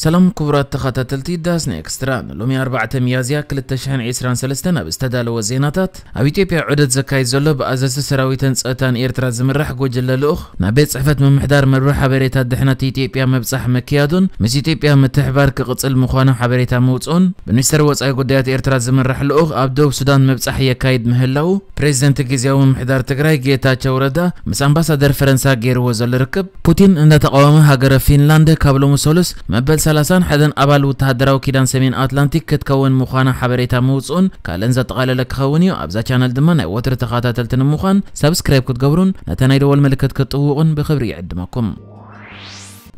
سلام كورة تخطتلتي داس نكستران لومي أربعة ميازيا كل التشحن عسران سلستنا بستدال وزيناتات أو إتيبيا عدد زكاي زلو بأزاز سراويتن سأتان إيرترا زمرح جوجل لأخ نابيت صحفة من محدار مروح حبريتا دحنا تي إتيبيا مبصح مكيادون مس إتيبيا متحبار كغطس مخوانا حبريتا موتون بنستر أي قديات إيرترا زمرح لأخ أبدو سودان مبصح يكايد مهلاو بريزنت جزيو محدار تقراي جيتا تشوردا مس أمباسادر فرنسا غير وزل ركب بوتين إن تقاوم هاجر فينلاند كابلو مسولس مبلس سلاسان حدن أبال وتهدراو كيدان سمين أتلانتيك كتكون مخانا حبريتا موزون كالن زتقال لك خوانيو أبزا چانل دمان أوتر تخاطاتلتن مخان سابسكرايب كتقورون نتانايدو والملكت كتقوقون بخبري عدمكم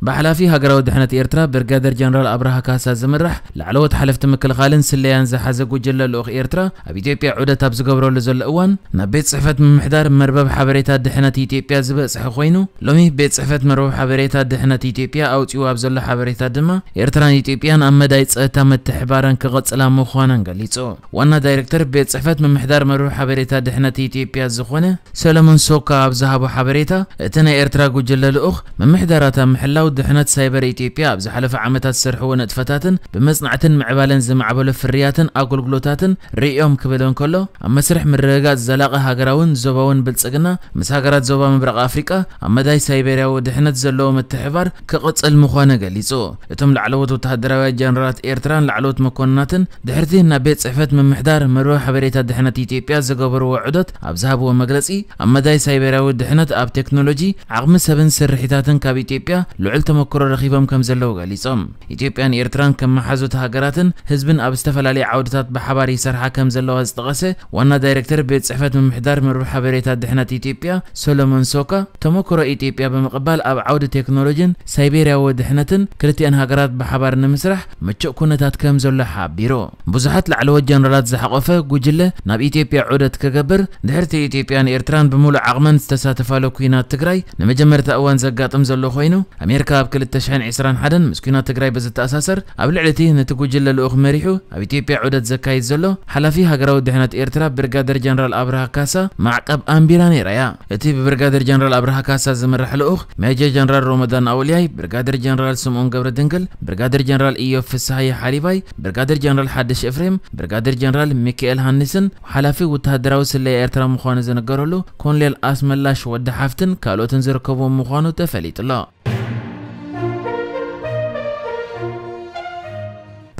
ብሓላፊ ሃገራዊ ድሕነት ኤርትራ ብርጋደር ጀነራል ኣብርሃ ካሳ ዝምራሕ ላዕለወት ሓለፍቲ ምክልኻልን ስለያን ዝሓዘ ጉጅለ ልኡኽ ኤርትራ ኣብ ኢትዮጵያ ዑደት ኣብ ዝገብረሉ ዘሎ እዋን ናብ ቤት ፅሕፈት ምምሕዳር መርበብ ሓበሬታ ድሕነት ኢትዮጵያ ዝበፅሐ ኮይኑ ሎሚ ቤት ፅሕፈት መርበብ ሓበሬታ ድሕነት ኢትዮጵያ ኣውፅኡ ኣብ ዘሎ ሓበሬታ ድማ ኤርትራን ኢትዮጵያን ኣብ መዳይ ፀጥታ ምትሕባረን ክቐፅላ ምዃነን ገሊጹ ዋና ዳይሬክተር ቤት ፅሕፈት ምምሕዳር መርበብ ሓበሬታ ድሕነት ኢትዮጵያ ዝኾነ ሰለሞን ሶካ ኣብ ዝሃቦ ሓበሬታ እቲ ናይ ኤርትራ ጉጅለ ልኡኽ ምምሕዳራታ ምሕላው ድሕነት ሳይበር ኢትዮጵያ ብዝሓለፈ ዓመታት ዝሰርሕዎ ነጥፈታትን ብምጽናዕትን ምዕባለን ዝማዕበሎ ፍርያትን ኣገልግሎታትን ርእዮም ክብልን ከሎ ኣብ መስርሕ ምርግጋእ ዝዘላቐ ሃገራውን ዞባውን ብልጽግና ምስ ሃገራት ዞባ ምብራቕ ኣፍሪቃ ኣብ መዳይ ሳይቤርያዊ ድሕነት ዘለዎ ምትሕባር ክቕጽል ምዃነ ገሊጹ እቶም ላዕለዎት ወተሃደራዊ ጀነራት ኤርትራን ላዕለዎት መኮንናትን ድሕርቲ ናብ ቤት ጽሕፈት ምምሕዳር መርበብ ሓበሬታ ድሕነት ኢትዮጵያ ዝገበርዎ ውዕዶት ኣብ ዝሃብዎ መግለጺ ኣብ መዳይ ሳይቤርያዊ ድሕነት ኣብ ቴክኖሎጂ ዓቕሚ ሰብን ስርሒታትን ካብ ኢትዮጵያ ልዑል ልዕል ተመክሮ ረኺቦም ከም ዘለዉ ገሊፆም ኢትዮጵያን ኤርትራን ከም መሓዙት ሃገራትን ህዝብን ኣብ ዝተፈላለየ ዓውድታት ብሓባር ይሰርሓ ከም ዘለዋ ዝጠቐሰ ዋና ዳይረክተር ቤት ፅሕፈት ምምሕዳር መርብ ሓበሬታ ድሕነት ኢትዮጵያ ሶሎሞን ሶካ ተመክሮ ኢትዮጵያ ብምቕባል ኣብ ዓውዲ ቴክኖሎጂን ሳይቤርያዊ ድሕነትን ክልቲአን ሃገራት ብሓባር ንምስራሕ ምቹእ ኩነታት ከም ዘሎ ሓቢሩ ብዙሓት ላዕለወት ጀነራላት ዝሓቆፈ ጉጅለ ናብ ኢትዮጵያ ዑደት ክገብር ድሕርቲ ኢትዮጵያን ኤርትራን ብምሉእ ዓቕመን ዝተሳተፋለ ኩናት ትግራይ ንመጀመርታ እዋን ዘጋጥም ዘሎ ኮይኑ ኣሜሪካ ካብ 220 ሓደን ምስኪና ትግራይ ብዝተኣሳሰር ኣብ ልዕሊ እቲ ነቲ ጉጅለ ልኡኽ መሪሑ ኣብ ኢትዮጵያ ዑደት ዘካይድ ዘሎ ሓላፊ ሃገራዊ ድሕነት ኤርትራ ብርጋደር ጀነራል ኣብርሃ ካሳ ማዕቀብ ኣንቢራ ነይራ እያ እቲ ብብርጋደር ጀነራል ኣብርሃ ካሳ ዝምራሕ ልኡኽ ሜጀር ጀነራል ሮመዳን ኣውልያይ ብርጋደር ጀነራል ስምዖን ገብረ ድንግል ብርጋደር ጀነራል ኢዮብ ፍስሐየ ሓሊባይ ብርጋደር ጀነራል ሓድሽ ኤፍሬም ብርጋደር ጀነራል ሚካኤል ሃንስን ሓላፊ ወተሃደራዊ ስለየ ኤርትራ ምዃኑ ዝነገረሉ ኮሎኔል ኣስመላሽ ወዲ ሓፍትን ካልኦትን ዝርከቦም ምዃኑ ተፈሊጡሎ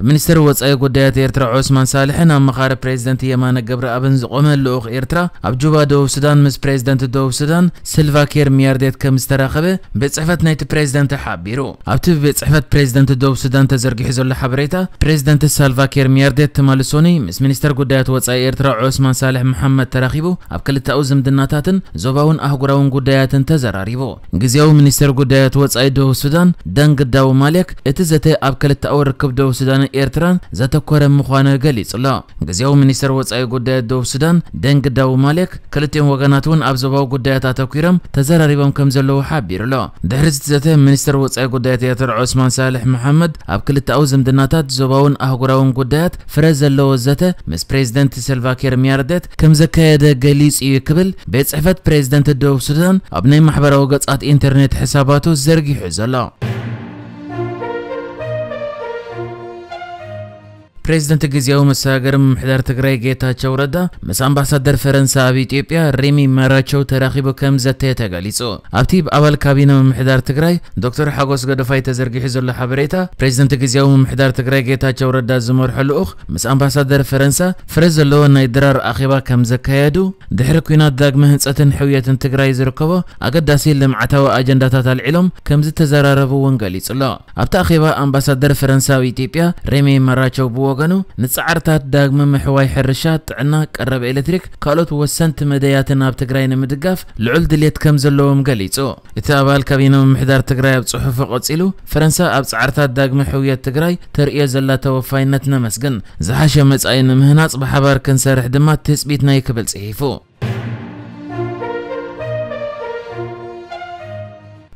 ሚኒስትር ወጻኢ ጉዳያት ኤርትራ ዑስማን ሳልሕ ናብ መኻሪ ፕሬዚደንት የማነ ገብረ ኣብን ዝቆመ ልኡኽ ኤርትራ ኣብ ጁባ ደቡብ ሱዳን ምስ ፕሬዚደንት ደቡብ ሱዳን ስልቫኬር ሚያርዴት ከም ዝተራኸበ ቤት ፅሕፈት ናይቲ ፕሬዚደንት ሓቢሩ ኣብቲ ቤት ፅሕፈት ፕሬዚደንት ደቡብ ሱዳን ተዘርጊሑ ዘሎ ሓበሬታ ፕሬዚደንት ሳልቫኬር ሚያርዴት ትማል ሶኒ ምስ ሚኒስተር ጉዳያት ወጻኢ ኤርትራ ዑስማን ሳልሕ መሓመድ ተራኺቡ ኣብ ክልታኡ ዝምድናታትን ዞባውን ኣህጉራውን ጉዳያትን ተዘራሪቡ ግዜያዊ ሚኒስተር ጉዳያት ወጻኢ ደቡብ ሱዳን ደንግዳዊ ማሌክ እቲ ዘተ ኣብ ክልታኡ ርክብ ደቡብ ሱዳን ኤርትራን ዘተኮረ ምዃነ ገሊጹ ኣሎ ግዜያዊ ሚኒስተር ወፃኢ ጉዳያት ደቡብ ሱዳን ደን ግዳዊ ማሌክ ክልቲኦም ወገናት እውን ኣብ ዞባዊ ጉዳያት ኣተኪሮም ተዘራሪቦም ከም ዘለዉ ሓቢሩ ኣሎ ድሕሪ ዝተዘተ ሚኒስተር ወፃኢ ጉዳያት ኤርትራ ዑስማን ሳልሕ መሓመድ ኣብ ክልቲኣዊ ዝምድናታት ዞባውን ኣህጉራውን ጉዳያት ፍረ ዘለዎ ዘተ ምስ ፕሬዚደንት ሰልቫኪር ሚያርደት ከም ዘካየደ ገሊጹ እዩ ክብል ቤት ጽሕፈት ፕሬዚደንት ደቡብ ሱዳን ኣብ ናይ ማሕበራዊ ገጻት ኢንተርኔት حساباته الزرقي حزلا ፕሬዝደንት ግዜያዊ መሰጋገር ምምሕዳር ትግራይ ጌታቸው ረዳ ምስ ኣምባሳደር ፈረንሳ ኣብ ኢትዮጵያ ሬሚ መራቸው ተራኺቡ ከም ዘተየ ተገሊጹ ኣብቲ ብኣባል ካቢነ ምምሕዳር ትግራይ ዶክተር ሓጎስ ገደፋይ ተዘርጊሑ ዘሎ ሓበሬታ ፕሬዝደንት ግዜያዊ ምምሕዳር ትግራይ ጌታቸው ረዳ ዝመርሖ ልኡኽ ምስ ኣምባሳደር ፈረንሳ ፍረ ዘለዎ ናይ ድራር ኣኼባ ከም ዘካየዱ ድሕሪ ኩናት ዳግመ ህንፀትን ሕውየትን ትግራይ ዝርከቦ ኣገዳሲ ልምዓታዊ ኣጀንዳታት ኣልዒሎም ከም ዝተዘራረቡ እውን ገሊጹ ኣሎ ኣብቲ ኣኼባ ኣምባሳደር ፈረንሳ ኣብ ኢትዮጵያ ሬሜ መራቸው ብወጋ ወገኑ ንጻዕርታት ዳግመ ምሕዋይ ሕርሻ ጥዕና ቀረብ ኤሌክትሪክ ካልኦት ወሰንቲ መደያትን ኣብ ትግራይ ንምድጋፍ ልዑል ድሌት ከም ዘለዎም ገሊጹ እቲ ኣባል ካቢነ ምምሕዳር ትግራይ ኣብ ጽሑፉ ቀጺሉ ፈረንሳይ ኣብ ጻዕርታት ዳግመ ሕውየት ትግራይ ተርእዮ ዘላ ተወፋይነት ነመስግን ዝሓሸ መጻኢ ንምህናጽ ብሓባር ክንሰርሕ ድማ ትጽቢት ናይ ክብል ጽሒፉ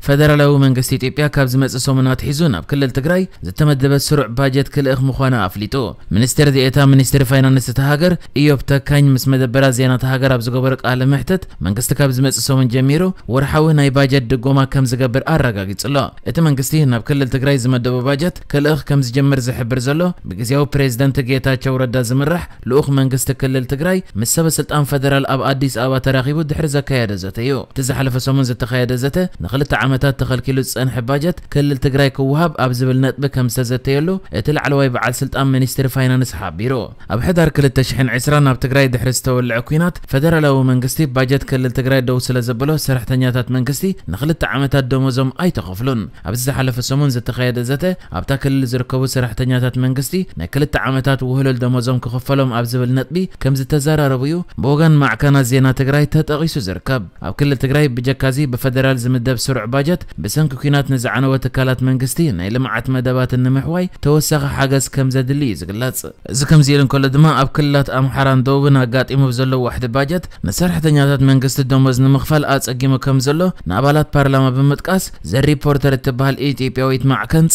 فدرالو منغستي إثيوبيا كاب زمس سومنات حيزونا بكل التجراي زتمدبت سرع باجت كل إخ مخوانا أفليتو منستر ديتا منستر فاينانس تهاجر إيوب تكاين مس مدبرة زينة تهاجر أبزقبرك على محتت منغست كاب زمس سومن جميرو ورحوه ناي باجت دقوما كم زقبر أرقا قتلا إت منغستي هنا بكل التجراي دب باجت كل إخ كم زجمر زحبر زلو بجزيو بريزدنت جيتا تشوردا زمرح لأخ منغست كل مس مسبة سلطان فدرال أب أديس أبا تراقبو دحرز زكايا دزته يو تزحلف سومن زتخايا دزته نخلت عمل ዓመታት ተኸልኪሉ ዝፀንሐ ባጀት ክልል ትግራይ ክወሃብ ኣብ ዝብል ነጥቢ ከም ዝተዘተየሉ እቲ ላዕለዋይ በዓል ስልጣን ሚኒስትሪ ፋይናንስ ሓቢሩ ኣብ ሕዳር 2020 ኣብ ትግራይ ድሕሪ ዝተወልዐ ኩናት ፈደራላዊ መንግስቲ ባጀት ክልል ትግራይ ደው ስለ ዘበሎ ሰራሕተኛታት መንግስቲ ንክልተ ዓመታት ደመዞም ኣይተኸፍሉን ኣብዚ ዝሓለፈ ሰሙን ዝተኸየደ ዘተ ኣብታ ክልል ዝርከቡ ሰራሕተኛታት መንግስቲ ናይ ክልተ ዓመታት ውህሉል ደመዞም ክኽፈሎም ኣብ ዝብል ነጥቢ ከም ዝተዘራረቡ እዩ ብወገን ማዕከናት ዜና ትግራይ ተጠቒሱ ዝርከብ ኣብ ክልል ትግራይ ብጀካዚ ብፈደራል ዝምደብ ስሩዕ ባጀት بجت بسنك كينات نزعنا وتكالات منجستي نا لمعت مدبات النمحواي توسخ حاجز كم زاد لي زقلات زكم زيلن كل دماء بكلات أم حران دوبنا قات إمو زلو واحد بجت نسرح تنياتات منجست دومز نمخفل أز أجي مكم زلو نابلات برلما بمتقاس زر ريبورتر تبهال إي تي بي أو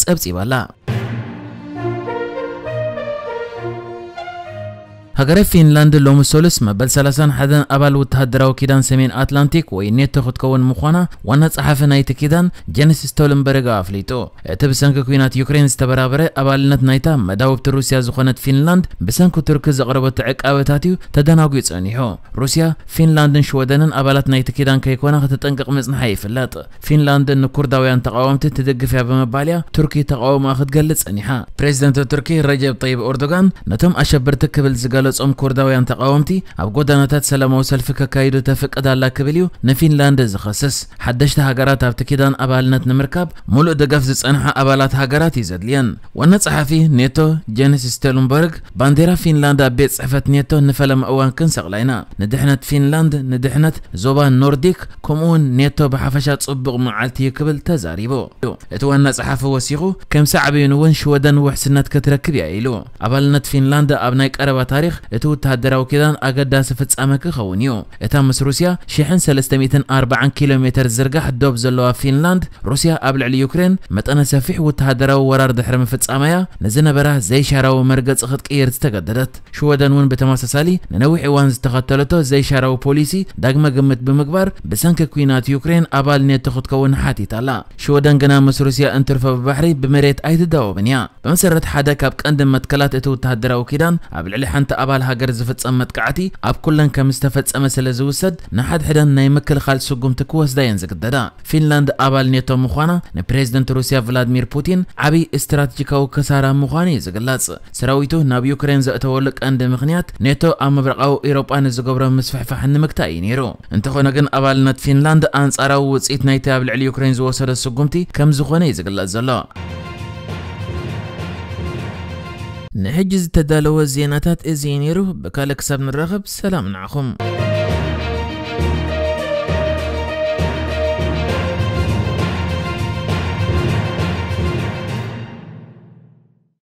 أبسي بلا هجرة فنلاند لوم سولسما بل سلسان حدا أبل وتهدروا كيدان سمين أتلانتيك وينيتو خد كون مخانا ونات صحف نايت كيدان جنس ستولنبرغ أفليتو تبسنك كوينات يوكرين استبرابرة أبل نت نايتا مداوبت روسيا زخنت فنلند بسنك تركز غربت عقابتاتيو تدناقيت صنيحو روسيا فنلندن شودنن أبلت نايت كيدان كيكونا ختتنقق مزن حيف اللات فنلندن كرداويان تقاومت تدقفها بمباليا تركي تقاوم أخد قلت صنيحا بريزيدنت تركي رجب طيب أردوغان نتم أشبرتك بالزقالو زغلصم كرداويان تقاومتي اب غوداناتات سلامو سلف ككايدو تفقد الله كبليو نفين لاند زخسس حدشت هاغرات ابتكيدان ابالنت نمركاب مولو دغف زصنحه ابالات هاغرات يزدليان ون صحفي نيتو جينيس ستيلنبرغ بانديرا فينلاندا بيت صفت نيتو نفلم اوان كنسقلاينا ندحنت فينلاند ندحنت زوبا نورديك كومون نيتو بحفشا صبق معالتي كبل تزاريبو اتو ان صحفي وسيغو كم سعبين ون شودن وحسنات كتركب يا ايلو ابالنت فينلاندا ابناي قربا تاريخ اتو تهدرو كدان اقدا سفت امك خونيو مس روسيا شحن سلستميتن اربعان كيلومتر زرقة حدوب زلوا فينلاند روسيا قبل على يوكرين متأنا سفيح و وتهدرو ورار دحر مفت امايا نزينا براه زي شارو مرقز اخد كيرت تقدرت شو دانون بتماسة سالي ننوي عوان زتقتلتو زي شارو بوليسي داقما قمت بمقبار بسنك كوينات يوكرين ابال نيت تخد كون حاتي تالا شو دان قنا مس روسيا انترفا ببحري بمريت ايد داو بمسرت حدا كاب قندم متكلات اتو تهدرو كدان قبل علي حنت ኣባል ሃገር ዝፍፀም መጥቃዕቲ ኣብ ኩለን ከም ዝተፈፀመ ስለ ዝውሰድ ንሓድሕደን ናይ ምክልኻል ስጉምቲ ክወስዳ የን ዝግደዳ ፊንላንድ ኣባል ኔቶ ምዃና ንፕሬዚደንት ሩስያ ቭላዲሚር ፑቲን ዓብዪ እስትራቴጂካዊ ክሳራ ምዃኑ እዩ ዝግለጽ ሰራዊቱ ናብ ዩክሬን ዘእተወሉ ቀንዲ ምክንያት ኔቶ ኣብ ምብራቃዊ ኤሮጳ ንዝገብሮ ምስፍሕፋሕ ንምግታይ እዩ ነይሩ እንተኾነ ግን ኣባልነት ፊንላንድ ኣንጻራዊ ውፅኢት ናይቲ ኣብ ልዕሊ ዩክሬን ዝወሰደ ስጉምቲ ከም ዝኾነ እዩ ዝግለጽ ዘሎ نحجز تدالو الزيناتات إزينيرو بكالك سبن الرغب سلام عليكم